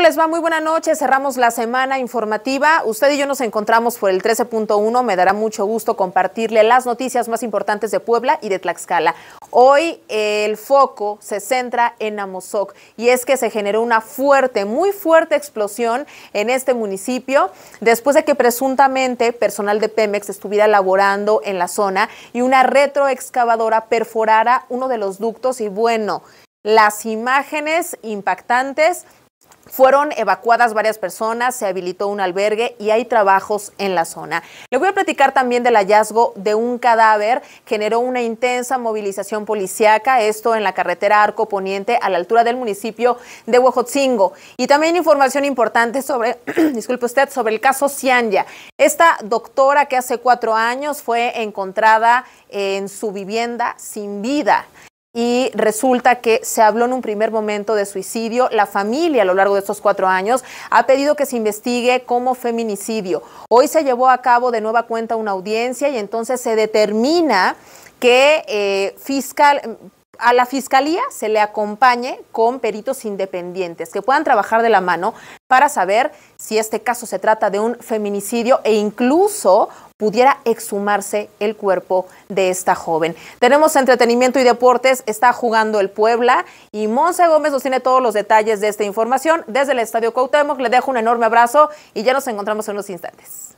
les va? Muy buena noche. Cerramos la semana informativa. Usted y yo nos encontramos por el 13.1. Me dará mucho gusto compartirle las noticias más importantes de Puebla y de Tlaxcala. Hoy el foco se centra en Amozoc y es que se generó una fuerte, muy fuerte explosión en este municipio después de que presuntamente personal de Pemex estuviera laborando en la zona y una retroexcavadora perforara uno de los ductos y bueno, las imágenes impactantes fueron evacuadas varias personas, se habilitó un albergue y hay trabajos en la zona. Le voy a platicar también del hallazgo de un cadáver. Generó una intensa movilización policiaca, esto en la carretera Arco Poniente a la altura del municipio de Huejotzingo. Y también información importante sobre, disculpe usted, sobre el caso Cianya. Esta doctora que hace cuatro años fue encontrada en su vivienda sin vida resulta que se habló en un primer momento de suicidio. La familia a lo largo de estos cuatro años ha pedido que se investigue como feminicidio. Hoy se llevó a cabo de nueva cuenta una audiencia y entonces se determina que eh, fiscal, a la fiscalía se le acompañe con peritos independientes que puedan trabajar de la mano para saber si este caso se trata de un feminicidio e incluso pudiera exhumarse el cuerpo de esta joven. Tenemos entretenimiento y deportes, está jugando el Puebla y Monse Gómez nos tiene todos los detalles de esta información desde el Estadio Cuauhtémoc. Le dejo un enorme abrazo y ya nos encontramos en unos instantes.